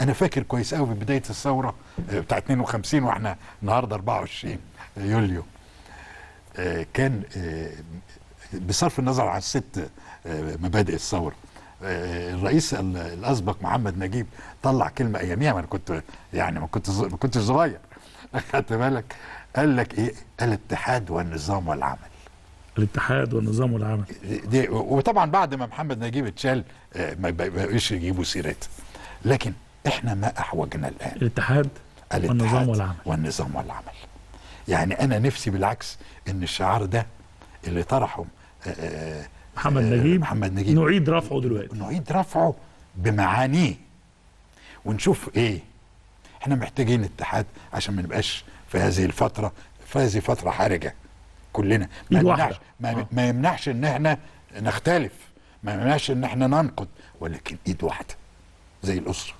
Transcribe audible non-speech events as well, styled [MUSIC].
انا فاكر كويس قوي بدايه الثوره آه، بتاع 52 واحنا النهارده 24 آه، يوليو آه، كان بصرف النظر عن الست مبادئ الثوره الرئيس الاسبق محمد نجيب طلع كلمه اياميها ما انا كنت يعني ما كنت ما كنتش صغير [LAUGHS] خدت بالك قال لك ايه الاتحاد والنظام والعمل الاتحاد والنظام والعمل دي وطبعا بعد ما محمد نجيب اتشال ما بقوش يجيبوا سيرات لكن احنا ما احوجنا الان الاتحاد, الاتحاد والنظام والعمل والنظام والعمل يعني انا نفسي بالعكس ان الشعار ده اللي طرحه آه، آه، آه، محمد نجيب محمد نجيب نعيد رفعه دلوقتي نعيد رفعه بمعانيه ونشوف ايه احنا محتاجين اتحاد عشان ما نبقاش في هذه الفتره في هذه فتره حرجه كلنا ما يمنعش ما, آه. ما يمنعش ان احنا نختلف ما يمنعش ان احنا ننقد ولكن ايد واحده زي الاسره